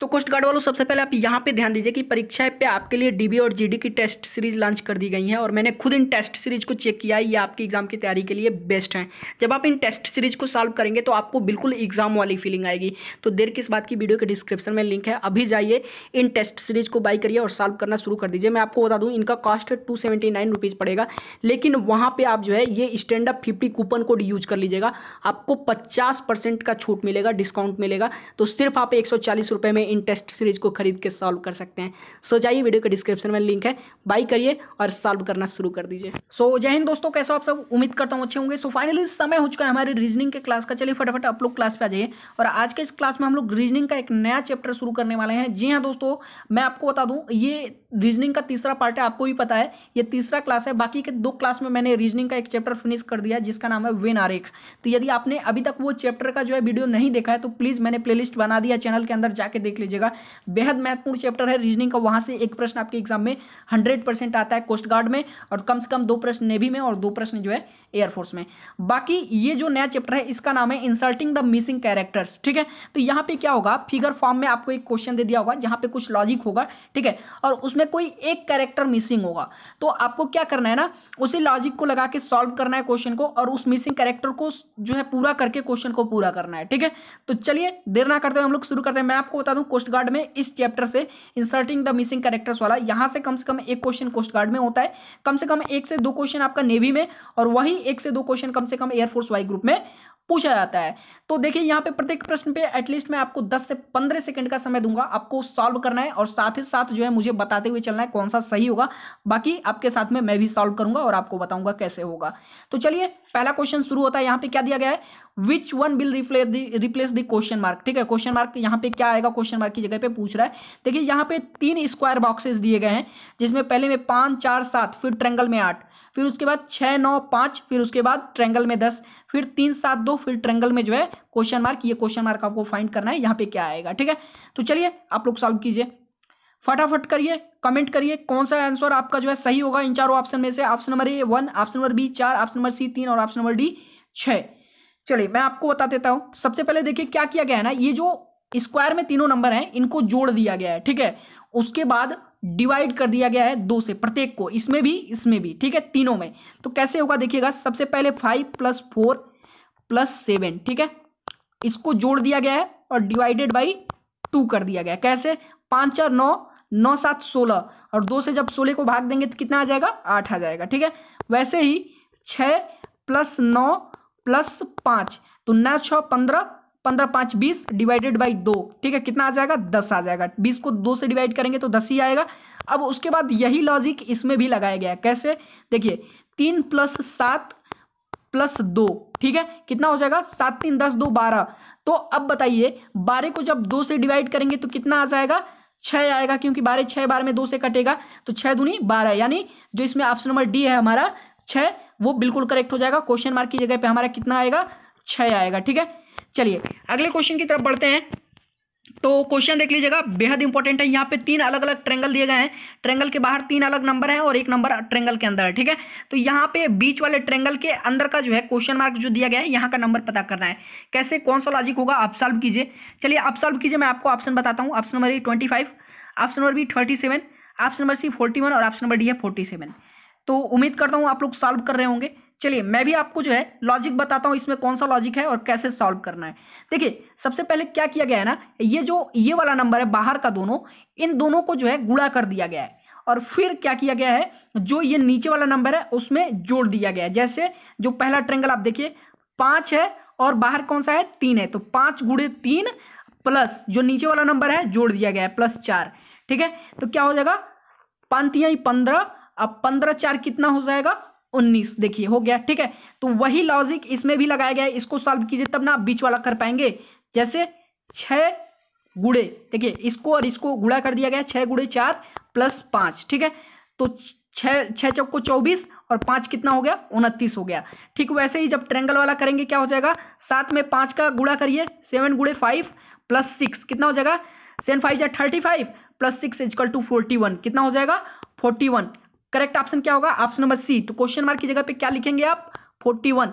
तो coast guard वालों सबसे पहले आप यहाँ पे ध्यान दीजिए कि परीक्षा पे आपके लिए डीबी और जीडी की टेस्ट सीरीज लॉन्च कर दी गई हैं और मैंने खुद इन टेस्ट सीरीज को चेक किया है ये आपकी एग्जाम की तैयारी के लिए बेस्ट हैं जब आप इन टेस्ट सीरीज को सॉल्व करेंगे तो आपको बिल्कुल एग्जाम वाली फीलिंग आएगी तो देर किस बात की वीडियो के डिस्क्रिप्शन में लिंक है अभी जाइए इन टेस्ट सीरीज को बाई करिए और सॉल्व करना शुरू कर दीजिए मैं आपको बता दूँ इनका कॉस्ट टू सेवेंटी पड़ेगा लेकिन वहाँ पर आप जो है ये stand up fifty coupon code use कर लीजिएगा आपको पचास का छूट मिलेगा डिस्काउंट मिलेगा तो सिर्फ आप एक में इन टेस्ट सीरीज को खरीद के सॉल्व कर सकते हैं सो so, जाइए वीडियो के डिस्क्रिप्शन में लिंक है बाई करिए और सॉल्व करना शुरू कर दीजिए सो so, जय हिंद दोस्तों कैसे आप सब उम्मीद करता हूँ अच्छे होंगे सो so, फाइनली समय हो चुका है हमारे रीजनिंग के क्लास का चलिए फटाफट आप लोग क्लास पर आ जाइए और आज के इस क्लास में हम लोग रीजनिंग का एक नया चैप्टर शुरू करने वाले हैं जी हाँ दोस्तों मैं आपको बता दूँ ये रीजनिंग का तीसरा पार्ट है आपको भी पता है ये तीसरा क्लास है बाकी के दो क्लास में मैंने रीजनिंग का एक चैप्टर फिनिश कर दिया जिसका नाम है वेन आरेख तो यदि आपने अभी तक वो चैप्टर का जो है वीडियो नहीं देखा है तो प्लीज़ मैंने प्लेलिस्ट बना दिया चैनल के अंदर जाके देख लीजिएगा बेहद महत्वपूर्ण चैप्टर है रीजनिंग का वहां से एक प्रश्न आपके एग्जाम में हंड्रेड परसेंट आता है कोस्ट गार्ड में और कम से कम दो प्रश्न नेवी में और दो प्रश्न जो है एयरफोर्स में बाकी ये जो नया चैप्टर है इसका नाम है इंसल्टिंग द मिसिंग कैरेक्टर्स ठीक है तो यहाँ पे क्या होगा फिगर फॉर्म में आपको एक क्वेश्चन दे दिया होगा जहाँ पे कुछ लॉजिक होगा ठीक है और उसमें कोई एक कैरेक्टर मिसिंग होगा तो आपको क्या करना है ना उसी लॉजिक को लगा के सॉल्व करना है क्वेश्चन को और उस मिसिंग कैरेक्टर को जो है पूरा करके क्वेश्चन को पूरा करना है ठीक है तो चलिए देर ना करते हैं हम लोग शुरू करते हैं मैं आपको बता दूं कोस्ट गार्ड में इस चैप्टर से इंसर्टिंग द मिसिंग कैरेक्टर्स वाला यहाँ से कम से कम एक क्वेश्चन कोस्ट गार्ड में होता है कम से कम एक से दो क्वेश्चन आपका नेवी में और वही एक से दो क्वेश्चन कम से कम एयरफोर्स वाई ग्रुप में पूछा जाता है तो देखिए यहाँ पे प्रत्येक प्रश्न पे एटलीस्ट मैं आपको 10 से 15 सेकंड का समय दूंगा आपको सॉल्व करना है और साथ ही साथ जो है मुझे बताते हुए चलना है कौन सा सही होगा बाकी आपके साथ में मैं भी सॉल्व करूंगा और आपको बताऊंगा कैसे होगा तो चलिए पहला क्वेश्चन शुरू होता है यहाँ पे क्या दिया गया है which one will replace replace the question mark ठीक है क्वेश्चन मार्क यहाँ पे क्या आएगा क्वेश्चन मार्क की जगह पे पूछ रहा है देखिए यहाँ पे तीन स्क्वायर बॉक्सेस दिए गए हैं जिसमें पहले में पांच चार सात फिर ट्रेंगल में आठ फिर उसके बाद छह नौ पांच फिर उसके बाद ट्रेंगल में दस फिर तीन सात दो फिर ट्रेंगल में जो है क्वेश्चन मार्क ये क्वेश्चन मार्क आपको फाइंड करना है यहाँ पे क्या आएगा ठीक है तो चलिए आप लोग सॉल्व कीजिए फटाफट करिए कमेंट करिए कौन सा आंसर आपका जो है सही होगा इन चारों ऑप्शन में से option number A one option number B चार ऑप्शन नंबर सी तीन और ऑप्शन नंबर डी छः चलिए मैं आपको बता देता हूँ सबसे पहले देखिए क्या किया गया है ना ये जो स्क्वायर में तीनों नंबर हैं इनको जोड़ दिया गया है ठीक है उसके बाद डिवाइड कर दिया गया है दो से प्रत्येक को इसमें भी इसमें भी ठीक है तीनों में तो कैसे होगा देखिएगा सबसे पहले five plus four plus seven ठीक है इसको जोड़ दिया गया है और डिवाइडेड बाई टू कर दिया गया कैसे पाँच चार नौ नौ सात सोलह और दो से जब सोलह को भाग देंगे तो कितना आ जाएगा आठ आ जाएगा ठीक है वैसे ही छः प्लस नौ प्लस पाँच तो नौ छः पंद्रह पंद्रह पांच बीस डिवाइडेड बाई दो ठीक है कितना आ जाएगा दस आ जाएगा बीस को दो से डिवाइड करेंगे तो दस ही आएगा अब उसके बाद यही लॉजिक इसमें भी लगाया गया कैसे देखिए तीन प्लस सात प्लस दो ठीक है कितना हो जाएगा सात तीन दस दो बारह तो अब बताइए बारह को जब दो से डिवाइड करेंगे तो कितना आ जाएगा छह आएगा क्योंकि बारह छह बार में दो से कटेगा तो छह दूनी बारह यानी जो इसमें ऑप्शन नंबर डी है हमारा छह वो बिल्कुल करेक्ट हो जाएगा क्वेश्चन मार्क की जगह पे हमारा कितना आएगा छह आएगा ठीक है चलिए अगले क्वेश्चन की तरफ बढ़ते हैं तो क्वेश्चन देख लीजिएगा बेहद इंपॉर्टेंट है यहाँ पे तीन अलग अलग ट्रेंगल दिए गए हैं ट्रेंगल के बाहर तीन अलग नंबर है और एक नंबर ट्रेंगल के अंदर है ठीक है तो यहाँ पे बीच वाले ट्रेंगल के अंदर का जो है क्वेश्चन मार्क जो दिया गया है यहाँ का नंबर पता करना है कैसे कौन सा लॉजिक होगा आप सॉल्व कीजिए चलिए आप सॉल्व कीजिए मैं आपको ऑप्शन बताता हूँ option number A twenty option number B thirty option number C forty और ऑप्शन नंबर डी है फोर्टी तो उम्मीद करता हूँ आप लोग सॉल्व कर रहे होंगे चलिए मैं भी आपको जो है लॉजिक बताता हूं इसमें कौन सा लॉजिक है और कैसे सॉल्व करना है देखिए सबसे पहले क्या किया गया है ना ये जो ये वाला नंबर है बाहर का दोनों इन दोनों को जो है गुड़ा कर दिया गया है और फिर क्या किया गया है जो ये नीचे वाला नंबर है उसमें जोड़ दिया गया है जैसे जो पहला ट्रेंगल आप देखिए पांच है और बाहर कौन सा है तीन है तो पांच गुड़े तीन प्लस जो नीचे वाला नंबर है जोड़ दिया गया है प्लस चार ठीक है तो क्या हो जाएगा पांतिया पंद्रह अब पंद्रह चार कितना हो जाएगा उन्नीस देखिए हो गया ठीक है तो वही लॉजिक इसमें भी लगाया गया है इसको सॉल्व कीजिए तब ना बीच वाला कर पाएंगे जैसे छः गुड़े देखिए इसको और इसको गुड़ा कर दिया गया छः गुड़े चार प्लस पाँच ठीक है तो छः छः चौक चौबीस और पाँच कितना हो गया उनतीस हो गया ठीक वैसे ही जब ट्रेंगल वाला करेंगे क्या हो जाएगा सात में पाँच का गुड़ा करिए सेवन गुड़े फाइव प्लस सिक्स कितना हो जाएगा सेवन फाइव या thirty five plus six is equal to forty one कितना हो जाएगा फोर्टी वन करेक्ट ऑप्शन क्या होगा ऑप्शन नंबर सी तो क्वेश्चन मार्क की जगह पे क्या लिखेंगे आप forty one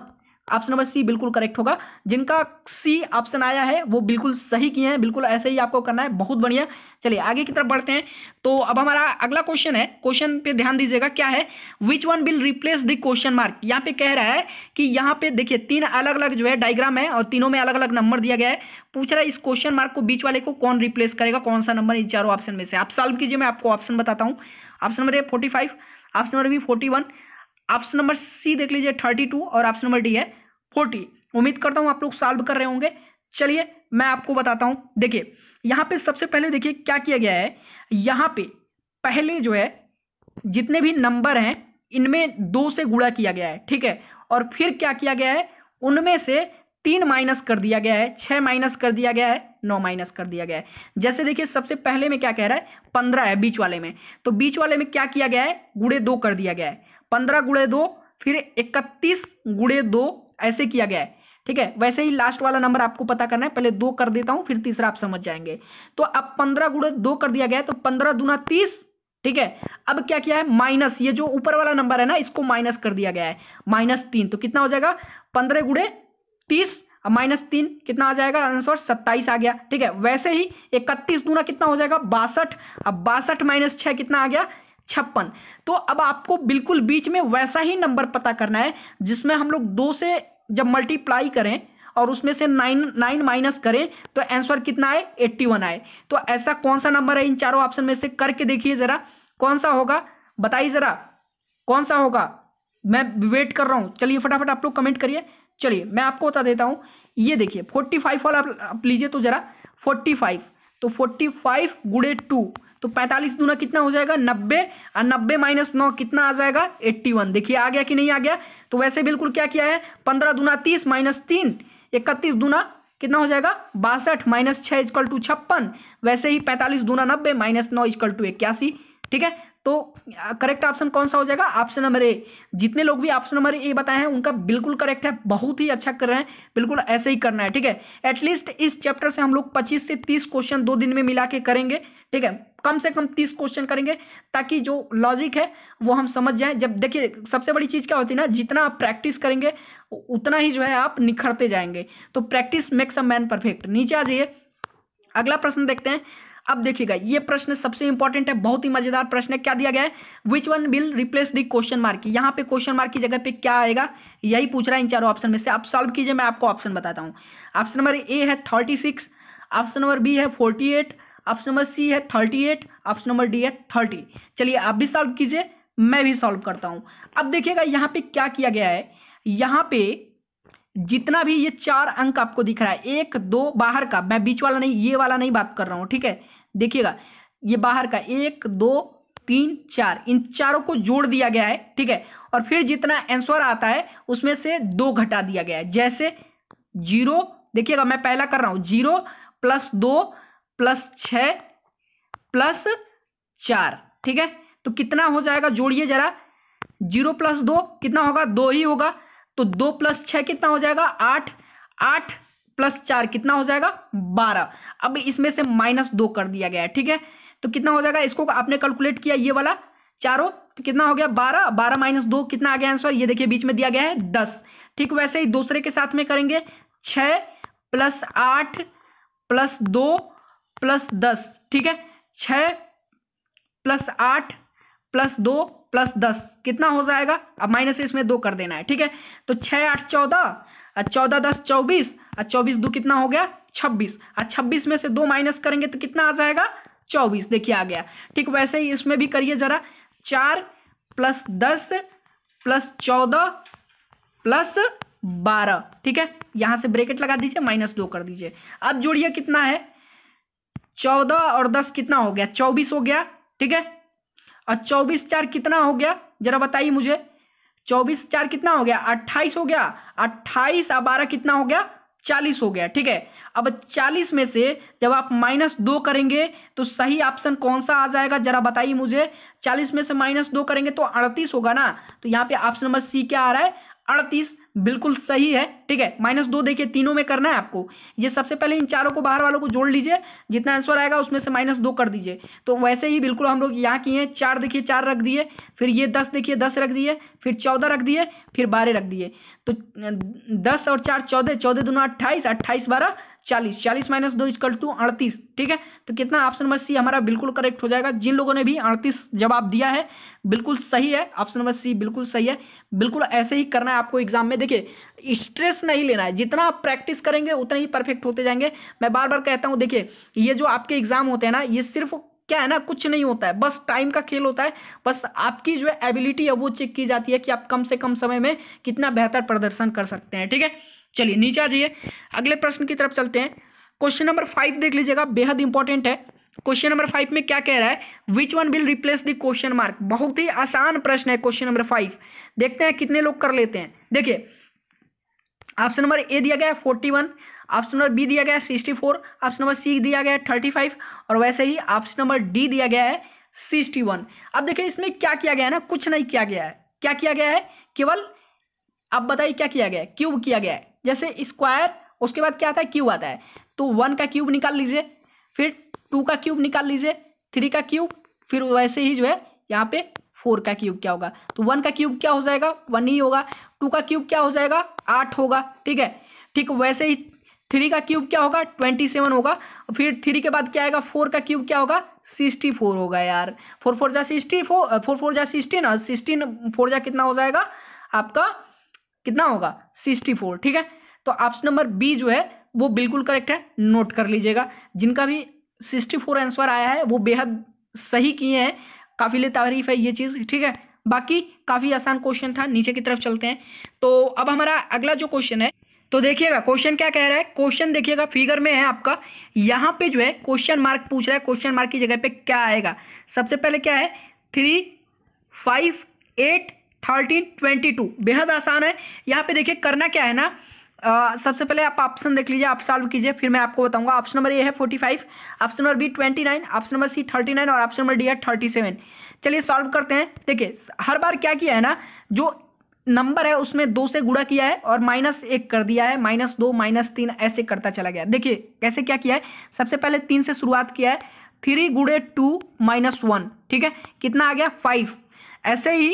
option number C बिल्कुल करेक्ट होगा जिनका सी ऑप्शन आया है वो बिल्कुल सही किए हैं बिल्कुल ऐसे ही आपको करना है बहुत बढ़िया चलिए आगे की तरफ बढ़ते हैं तो अब हमारा अगला क्वेश्चन है क्वेश्चन पे ध्यान दीजिएगा क्या है which one will replace the question mark यहाँ पे कह रहा है कि यहाँ पे देखिए तीन अलग अलग जो है डायग्राम है और तीनों में अलग अलग नंबर दिया गया है पूछ रहा है इस क्वेश्चन मार्क को बीच वाले को कौन रिप्लेस करेगा कौन सा नंबर इन चारों ऑप्शन में से आप सॉल्व कीजिए मैं आपको ऑप्शन बताता हूँ option number A forty option number B forty option number C देख लीजिए थर्टी टू और ऑप्शन नंबर डी है फोर्टी उम्मीद करता हूँ आप लोग सॉल्व कर रहे होंगे चलिए मैं आपको बताता हूँ देखिए यहाँ पे सबसे पहले देखिए क्या किया गया है यहाँ पे पहले जो है जितने भी नंबर हैं इनमें दो से गुड़ा किया गया है ठीक है और फिर क्या किया गया है उनमें से तीन माइनस कर दिया गया है छः माइनस कर दिया गया है नौ माइनस कर दिया गया है जैसे देखिए सबसे पहले में क्या कह रहा है पंद्रह है बीच वाले में तो बीच वाले में क्या किया गया है गुड़े दो कर दिया गया है पंद्रह गुड़े दो फिर इकतीस गुड़े दो ऐसे किया गया है ठीक है वैसे ही लास्ट वाला नंबर आपको पता करना है पहले दो कर देता हूं फिर तीसरा आप समझ जाएंगे तो अब पंद्रह गुड़े दो कर दिया गया है तो पंद्रह दुना तीस ठीक है अब क्या किया है माइनस ये जो ऊपर वाला नंबर है ना इसको माइनस कर दिया गया है माइनस तीन तो कितना हो जाएगा पंद्रह गुड़े तीस अब माइनस तीन कितना आ जाएगा आंसर सत्ताईस आ गया ठीक है वैसे ही इकतीस दूना कितना हो जाएगा बासठ अब बासठ माइनस छः कितना आ गया छप्पन तो अब आपको बिल्कुल बीच में वैसा ही नंबर पता करना है जिसमें हम लोग दो से जब मल्टीप्लाई करें और उसमें से नाइन नाइन माइनस करें तो आंसर कितना आए एट्टी वन आए तो ऐसा कौन सा नंबर है इन चारों ऑप्शन में से करके देखिए ज़रा कौन सा होगा बताइए ज़रा कौन सा होगा मैं वेट कर रहा हूँ चलिए फटाफट आप लोग कमेंट करिए चलिए मैं आपको बता देता हूँ ये देखिए फोर्टी फाइव वाला आप, आप लीजिए तो ज़रा फोर्टी फाइव तो फोर्टी फाइव गुड़े टू तो पैंतालीस दूना कितना हो जाएगा नब्बे और नब्बे माइनस नौ कितना आ जाएगा एट्टी वन देखिए आ गया कि नहीं आ गया तो वैसे बिल्कुल क्या किया है पंद्रह दूना तीस माइनस तीन इकतीस दूना कितना हो जाएगा बासठ माइनस छः इजकल टू छप्पन वैसे ही पैंतालीस दूना नब्बे माइनस नौ इजकल टू इक्यासी ठीक है तो करेक्ट ऑप्शन कौन सा हो जाएगा ऑप्शन नंबर ए जितने लोग भी ऑप्शन नंबर ए बताए हैं उनका बिल्कुल करेक्ट है बहुत ही अच्छा कर रहे हैं बिल्कुल ऐसे ही करना है ठीक है एटलीस्ट इस चैप्टर से हम लोग 25 से 30 क्वेश्चन दो दिन में मिला के करेंगे ठीक है कम से कम तीस क्वेश्चन करेंगे ताकि जो लॉजिक है वो हम समझ जाएं जब देखिए सबसे बड़ी चीज़ क्या होती है ना जितना आप प्रैक्टिस करेंगे उतना ही जो है आप निखरते जाएंगे तो practice makes a man perfect नीचे आ जाइए अगला प्रश्न देखते हैं अब देखिएगा ये प्रश्न सबसे इंपॉर्टेंट है बहुत ही मजेदार प्रश्न है क्या दिया गया है which one will replace the question mark यहाँ पे क्वेश्चन मार्क की जगह पे क्या आएगा यही पूछ रहा है इन चारों ऑप्शन में से आप सॉल्व कीजिए मैं आपको ऑप्शन बताता हूँ ऑप्शन नंबर ए है thirty six option number B है forty eight option number C है thirty eight option number D है थर्टी चलिए आप भी सॉल्व कीजिए मैं भी सॉल्व करता हूं अब देखिएगा यहाँ पे क्या किया गया है यहां पे जितना भी ये चार अंक आपको दिख रहा है एक दो बाहर का मैं बीच वाला नहीं ये वाला नहीं बात कर रहा हूं ठीक है देखिएगा ये बाहर का एक दो तीन चार इन चारों को जोड़ दिया गया है ठीक है और फिर जितना आंसर आता है उसमें से दो घटा दिया गया है जैसे जीरो देखिएगा मैं पहला कर रहा हूं जीरो प्लस दो प्लस छ प्लस चार ठीक है तो कितना हो जाएगा जोड़िए जरा जीरो प्लस दो कितना होगा दो ही होगा तो दो प्लस छ कितना हो जाएगा आठ आठ प्लस चार कितना हो जाएगा बारह अब इसमें से माइनस दो कर दिया गया है ठीक है तो कितना हो जाएगा इसको आपने कैलकुलेट किया ये वाला चारों तो कितना हो गया बारह बारह माइनस दो कितना आ गया आंसर ये देखिए बीच में दिया गया है दस ठीक वैसे ही दूसरे के साथ में करेंगे छ प्लस आठ प्लस दो प्लस दस ठीक है छ प्लस आठ प्लस दो प्लस दस कितना हो जाएगा अब माइनस इसमें दो कर देना है ठीक है तो छ आठ चौदह और चौदह दस चौबीस और चौबीस दो कितना हो गया छब्बीस और छब्बीस में से दो माइनस करेंगे तो कितना आ जाएगा चौबीस देखिए आ गया ठीक वैसे ही इसमें भी करिए ज़रा चार प्लस दस प्लस चौदह प्लस बारह ठीक है यहां से ब्रेकेट लगा दीजिए माइनस दो कर दीजिए अब जोड़िए कितना है चौदह और दस कितना हो गया चौबीस हो गया ठीक है और चौबीस चार कितना हो गया जरा बताइए मुझे चौबीस चार कितना हो गया अट्ठाईस हो गया अट्ठाईस और बारह कितना हो गया चालीस हो गया ठीक है अब चालीस में से जब आप माइनस दो करेंगे तो सही ऑप्शन कौन सा आ जाएगा जरा बताइए मुझे चालीस में से माइनस दो करेंगे तो अड़तीस होगा ना तो यहाँ पे ऑप्शन नंबर सी क्या आ रहा है अड़तीस बिल्कुल सही है ठीक है माइनस दो देखिए तीनों में करना है आपको ये सबसे पहले इन चारों को बाहर वालों को जोड़ लीजिए जितना आंसर आएगा उसमें से माइनस दो कर दीजिए तो वैसे ही बिल्कुल हम लोग यहाँ किए हैं चार देखिए चार रख दिए फिर ये दस देखिए दस रख दिए फिर चौदह रख दिए फिर बारह रख दिए तो दस और चार चौदह चौदह दोनों अट्ठाईस अट्ठाईस बारह चालीस चालीस माइनस दो इजकल टू अड़तीस ठीक है तो कितना ऑप्शन नंबर सी हमारा बिल्कुल करेक्ट हो जाएगा जिन लोगों ने भी अड़तीस जवाब दिया है बिल्कुल सही है ऑप्शन नंबर सी बिल्कुल सही है बिल्कुल ऐसे ही करना है आपको एग्जाम में देखिए स्ट्रेस नहीं लेना है जितना आप प्रैक्टिस करेंगे उतना ही परफेक्ट होते जाएंगे मैं बार बार कहता हूँ देखिए ये जो आपके एग्जाम होते हैं ना ये सिर्फ क्या है ना कुछ नहीं होता है बस टाइम का खेल होता है बस आपकी जो एबिलिटी है वो चेक की जाती है कि आप कम से कम समय में कितना बेहतर प्रदर्शन कर सकते हैं ठीक है चलिए नीचे आ जाइए अगले प्रश्न की तरफ चलते हैं क्वेश्चन नंबर फाइव देख लीजिएगा बेहद इंपॉर्टेंट है क्वेश्चन नंबर फाइव में क्या कह रहा है which one will replace the question mark बहुत ही आसान प्रश्न है क्वेश्चन नंबर फाइव देखते हैं कितने लोग कर लेते हैं देखिए ऑप्शन नंबर ए दिया गया है forty one option number B दिया गया है sixty four option number C दिया गया है थर्टी फाइव और वैसे ही ऑप्शन नंबर डी दिया गया है सिक्सटी वन अब देखिए इसमें क्या किया गया है ना कुछ नहीं किया गया है क्या किया गया है केवल अब बताइए क्या किया गया है क्यूब किया गया है जैसे स्क्वायर उसके बाद क्या आता है क्यूब आता है तो वन का क्यूब निकाल लीजिए फिर टू का क्यूब निकाल लीजिए थ्री का क्यूब फिर वैसे ही जो है यहाँ पे फोर का क्यूब क्या होगा तो वन का क्यूब क्या हो जाएगा वन ही होगा टू का क्यूब क्या हो जाएगा आठ होगा ठीक है ठीक वैसे ही थ्री का क्यूब क्या होगा ट्वेंटी सेवन होगा फिर थ्री के बाद क्या आएगा फोर का क्यूब क्या होगा सिक्सटी फोर होगा यार फोर फोर जा सिक्सटी फोर फोर फोर जा सिक्सटीन और सिक्सटीन फोर जा कितना हो जाएगा आपका कितना होगा सिक्सटी फोर ठीक है तो ऑप्शन नंबर बी जो है वो बिल्कुल करेक्ट है नोट कर लीजिएगा जिनका भी सिक्सटी फोर आंसर आया है वो बेहद सही किए हैं काफिले तारीफ है ये चीज़ ठीक है बाकी काफ़ी आसान क्वेश्चन था नीचे की तरफ चलते हैं तो अब हमारा अगला जो क्वेश्चन है तो देखिएगा क्वेश्चन क्या कह रहा है क्वेश्चन देखिएगा फिगर में है आपका यहाँ पे जो है क्वेश्चन मार्क पूछ रहा है क्वेश्चन मार्क की जगह पे क्या आएगा सबसे पहले क्या है three five eight thirteen twenty two बेहद आसान है यहाँ पे देखिए करना क्या है ना आ, सबसे पहले आप ऑप्शन देख लीजिए आप सॉल्व कीजिए फिर मैं आपको बताऊंगा ऑप्शन नंबर ए है forty five option number B twenty nine option number C thirty nine और ऑप्शन नंबर डी है थर्टी सेवन चलिए सॉल्व करते हैं देखिए हर बार क्या किया है ना जो नंबर है उसमें दो से गुड़ा किया है और माइनस एक कर दिया है माइनस दो माइनस तीन ऐसे करता चला गया देखिए कैसे क्या किया है सबसे पहले तीन से शुरुआत किया है थ्री गुड़े टू माइनस वन ठीक है कितना आ गया फाइव ऐसे ही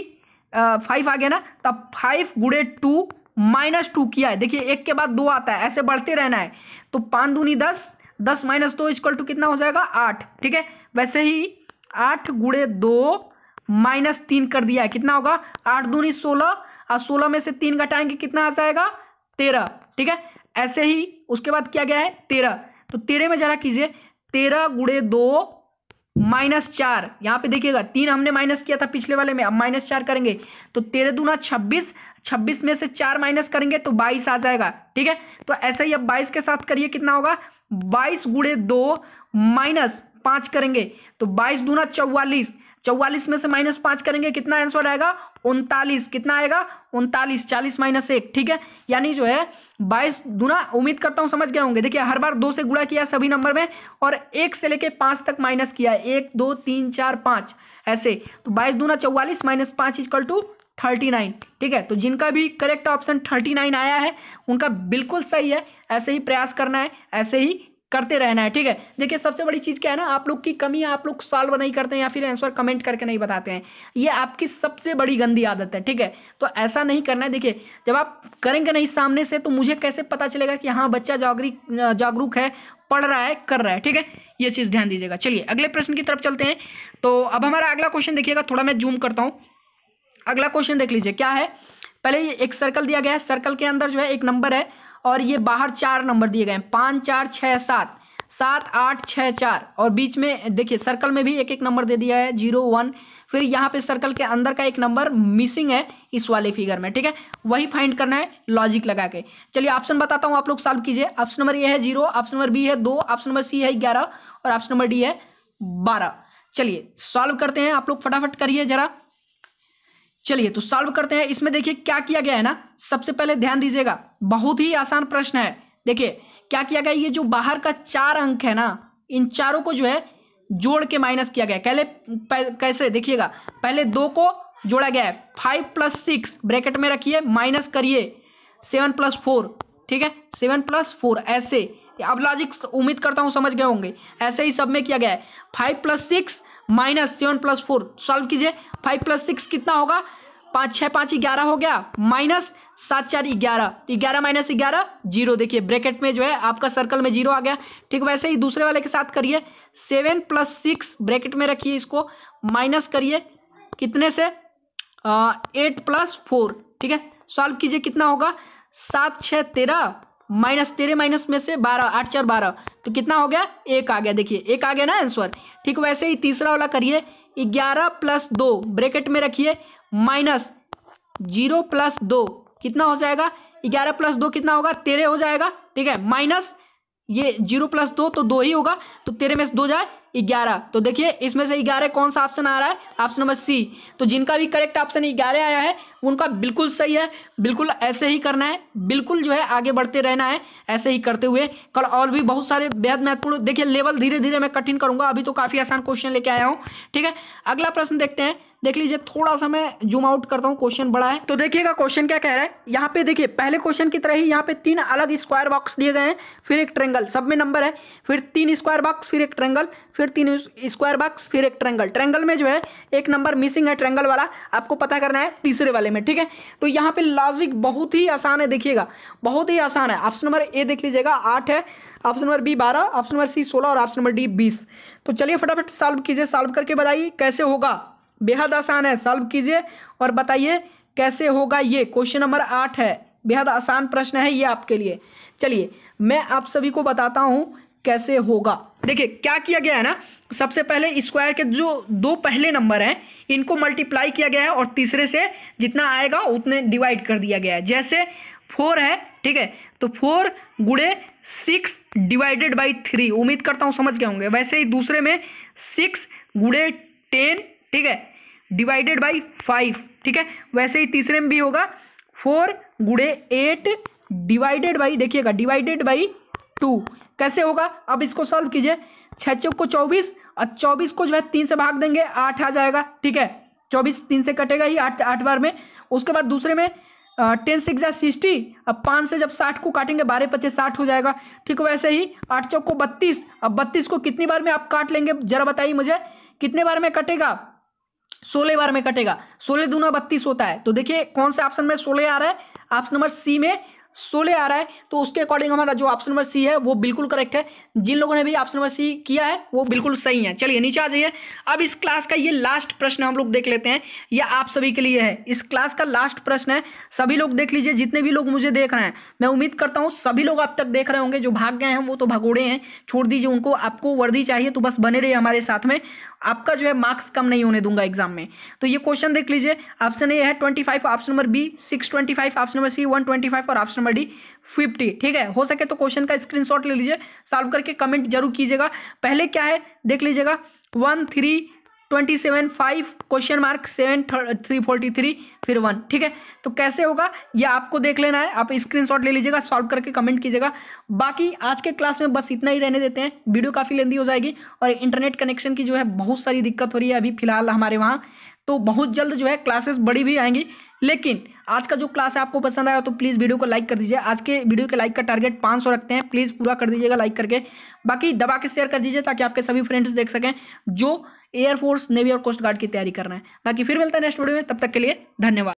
फाइव आ गया ना तब फाइव गुड़े टू माइनस टू किया है देखिए एक के बाद दो आता है ऐसे बढ़ते रहना है तो पाँच दूनी दस दस माइनस दो इजक्वल टू कितना हो जाएगा आठ ठीक है वैसे ही आठ गुड़े दो माइनस तीन कर दिया है कितना होगा आठ दूनी सोलह और सोलह में से तीन घटाएंगे कितना आ जाएगा तेरह ठीक है ऐसे ही उसके बाद क्या गया है तेरह तो तेरह में जरा कीजिए तेरह गुड़े दो माइनस चार यहाँ पे देखिएगा तीन हमने माइनस किया था पिछले वाले में अब माइनस चार करेंगे तो तेरह दूना छब्बीस छब्बीस में से चार माइनस करेंगे तो बाईस आ जाएगा ठीक है तो ऐसा ही अब बाईस के साथ करिए कितना होगा बाईस गुड़े दो माइनस पांच करेंगे तो बाईस दूना चौवालीस चौवालीस में से माइनस पांच करेंगे कितना आंसर आएगा उनतालीस कितना आएगा उनतालीस चालीस माइनस एक ठीक है यानी जो है बाईस दुना उम्मीद करता हूं समझ गए होंगे देखिए हर बार दो से गुणा किया सभी नंबर में और एक से लेके पांच तक माइनस किया एक दो तीन चार पांच ऐसे तो बाईस दूना चौवालीस माइनस पांच इजकल टू थर्टी नाइन ठीक है तो जिनका भी करेक्ट ऑप्शन थर्टी नाइन आया है उनका बिल्कुल सही है ऐसे ही प्रयास करना है ऐसे ही करते रहना है ठीक है देखिए सबसे बड़ी चीज़ क्या है ना आप लोग की कमी आप लोग सॉल्व नहीं करते हैं या फिर आंसर कमेंट करके नहीं बताते हैं ये आपकी सबसे बड़ी गंदी आदत है ठीक है तो ऐसा नहीं करना है देखिए जब आप करेंगे नहीं सामने से तो मुझे कैसे पता चलेगा कि हाँ बच्चा जागरूक जागरूक है पढ़ रहा है कर रहा है ठीक है ये चीज़ ध्यान दीजिएगा चलिए अगले प्रश्न की तरफ चलते हैं तो अब हमारा अगला क्वेश्चन देखिएगा थोड़ा मैं जूम करता हूँ अगला क्वेश्चन देख लीजिए क्या है पहले एक सर्कल दिया गया है सर्कल के अंदर जो है एक नंबर है और ये बाहर चार नंबर दिए गए हैं पाँच चार छः सात सात आठ छः चार और बीच में देखिए सर्कल में भी एक एक नंबर दे दिया है जीरो वन फिर यहाँ पे सर्कल के अंदर का एक नंबर मिसिंग है इस वाले फिगर में ठीक है वही फाइंड करना है लॉजिक लगा के चलिए ऑप्शन बताता हूँ आप लोग सॉल्व कीजिए ऑप्शन नंबर ए है जीरो ऑप्शन नंबर बी है दो ऑप्शन नंबर सी है ग्यारह और ऑप्शन नंबर डी है बारह चलिए सॉल्व करते हैं आप लोग फटाफट करिए जरा चलिए तो सॉल्व करते हैं इसमें देखिए क्या किया गया है ना सबसे पहले ध्यान दीजिएगा बहुत ही आसान प्रश्न है देखिए क्या किया गया ये जो बाहर का चार अंक है ना इन चारों को जो है जोड़ के माइनस किया गया पहले कैसे देखिएगा पहले दो को जोड़ा गया है फाइव प्लस सिक्स ब्रैकेट में रखिए माइनस करिए सेवन प्लस फोर ठीक है सेवन प्लस फोर ऐसे अब लॉजिक उम्मीद करता हूँ समझ गए होंगे ऐसे ही सब में किया गया है five plus six minus seven plus four solve कीजिए फाइव प्लस सिक्स कितना होगा पाँच छः पाँच ग्यारह हो गया माइनस सात चार ग्यारह तो ग्यारह माइनस ग्यारह जीरो देखिए ब्रैकेट में जो है आपका सर्कल में जीरो आ गया ठीक वैसे ही दूसरे वाले के साथ करिए सेवन प्लस सिक्स ब्रैकेट में रखिए इसको माइनस करिए कितने से एट प्लस फोर ठीक है सॉल्व कीजिए कितना होगा सात छः तेरह माइनस तेरह माइनस में से बारह आठ चार बारह तो कितना हो गया एक आ गया देखिए एक आ गया ना आंसर ठीक वैसे ही तीसरा वाला करिए ग्यारह प्लस दो ब्रेकेट में रखिए माइनस जीरो प्लस दो कितना हो जाएगा ग्यारह प्लस दो कितना होगा तेरह हो जाएगा ठीक है माइनस ये जीरो प्लस दो तो दो ही होगा तो तेरह में से दो जाए ग्यारह तो देखिए इसमें से ग्यारह कौन सा ऑप्शन आ रहा है ऑप्शन नंबर सी तो जिनका भी करेक्ट ऑप्शन ग्यारह आया है उनका बिल्कुल सही है बिल्कुल ऐसे ही करना है बिल्कुल जो है आगे बढ़ते रहना है ऐसे ही करते हुए कल और भी बहुत सारे बेहद महत्वपूर्ण देखिए लेवल धीरे धीरे मैं कठिन करूंगा अभी तो काफ़ी आसान क्वेश्चन लेके आया हूँ ठीक है अगला प्रश्न देखते हैं देख लीजिए थोड़ा सा मैं जूम आउट करता हूँ क्वेश्चन बड़ा है तो देखिएगा क्वेश्चन क्या कह रहा है यहाँ पे देखिए पहले क्वेश्चन की तरह ही यहाँ पे तीन अलग स्क्वायर बॉक्स दिए गए हैं फिर एक ट्रेंगल सब में नंबर है फिर तीन स्क्वायर बॉक्स फिर एक ट्रेंगल फिर तीन स्क्वायर बॉक्स फिर एक ट्रेंगल ट्रेंगल में जो है एक नंबर मिसिंग है ट्रेंगल वाला आपको पता करना है तीसरे वाले में ठीक है तो यहाँ पे लॉजिक बहुत ही आसान है देखिएगा बहुत ही आसान है ऑप्शन नंबर ए देख लीजिएगा आठ है ऑप्शन नंबर बी बारह ऑप्शन नंबर सी सोलह और ऑप्शन नंबर डी बीस तो चलिए फटाफट सॉल्व कीजिए सॉल्व करके बताइए कैसे होगा बेहद आसान है सॉल्व कीजिए और बताइए कैसे होगा ये क्वेश्चन नंबर आठ है बेहद आसान प्रश्न है ये आपके लिए चलिए मैं आप सभी को बताता हूँ कैसे होगा देखिए क्या किया गया है ना सबसे पहले स्क्वायर के जो दो पहले नंबर हैं इनको मल्टीप्लाई किया गया है और तीसरे से जितना आएगा उतने डिवाइड कर दिया गया है जैसे फोर है ठीक है तो फोर गुड़े सिक्स डिवाइडेड बाई थ्री उम्मीद करता हूँ समझ गए होंगे वैसे ही दूसरे में सिक्स गुड़े टेन ठीक है डिवाइडेड बाई फाइव ठीक है वैसे ही तीसरे में भी होगा फोर गुड़े एट डिवाइडेड बाई देखिएगा डिवाइडेड बाई टू कैसे होगा अब इसको सॉल्व कीजिए छः चौक को चौबीस और चौबीस को जो है तीन से भाग देंगे आठ आ जाएगा ठीक है चौबीस तीन से कटेगा ही आठ आठ बार में उसके बाद दूसरे में टेन सिक्स या सिक्सटी अब पाँच से जब साठ को काटेंगे बारह पच्चीस साठ हो जाएगा ठीक है वैसे ही आठ चौक को बत्तीस अब बत्तीस को कितनी बार में आप काट लेंगे जरा बताइए मुझे कितने बार में कटेगा सोलह बार में कटेगा सोलह दूना बत्तीस होता है तो देखिए कौन से ऑप्शन में सोलह आ रहा है ऑप्शन नंबर सी में सोलह आ रहा है तो उसके अकॉर्डिंग हमारा जो ऑप्शन नंबर सी है वो बिल्कुल करेक्ट है जिन लोगों ने भी ऑप्शन नंबर सी किया है वो बिल्कुल सही है चलिए नीचे आ जाइए अब इस क्लास का ये लास्ट प्रश्न हम लोग देख लेते हैं यह आप सभी के लिए है इस क्लास का लास्ट प्रश्न है सभी लोग देख लीजिए जितने भी लोग मुझे देख रहे हैं मैं उम्मीद करता हूँ सभी लोग अब तक देख रहे होंगे जो भाग गए हैं वो तो भगोड़े हैं छोड़ दीजिए उनको आपको वर्दी चाहिए तो बस बने रहिए हमारे साथ में आपका जो है मार्क्स कम नहीं होने दूंगा एग्जाम में तो ये क्वेश्चन देख लीजिए ऑप्शन ए है twenty option number B six option number C one और ऑप्शन नंबर डी फिफ्टी ठीक है हो सके तो क्वेश्चन का स्क्रीनशॉट ले लीजिए सॉल्व करके कमेंट जरूर कीजिएगा पहले क्या है देख लीजिएगा one three twenty seven five question mark seven three forty three फिर वन ठीक है तो कैसे होगा ये आपको देख लेना है आप स्क्रीनशॉट ले लीजिएगा सॉल्व करके कमेंट कीजिएगा बाकी आज के क्लास में बस इतना ही रहने देते हैं वीडियो काफ़ी लेंदी हो जाएगी और इंटरनेट कनेक्शन की जो है बहुत सारी दिक्कत हो रही है अभी फिलहाल हमारे वहाँ तो बहुत जल्द जो है क्लासेस बड़ी भी आएंगी लेकिन आज का जो क्लास है आपको पसंद आया तो प्लीज़ वीडियो को लाइक कर दीजिए आज के वीडियो के लाइक का टारगेट पाँच रखते हैं प्लीज़ पूरा कर दीजिएगा लाइक करके बाकी दबा के शेयर कर दीजिए ताकि आपके सभी फ्रेंड्स देख सकें जो एयरफोर्स नेवी और कोस्ट गार्ड की तैयारी कर रहे हैं बाकी फिर मिलता है नेक्स्ट वीडियो में तब तक के लिए धन्यवाद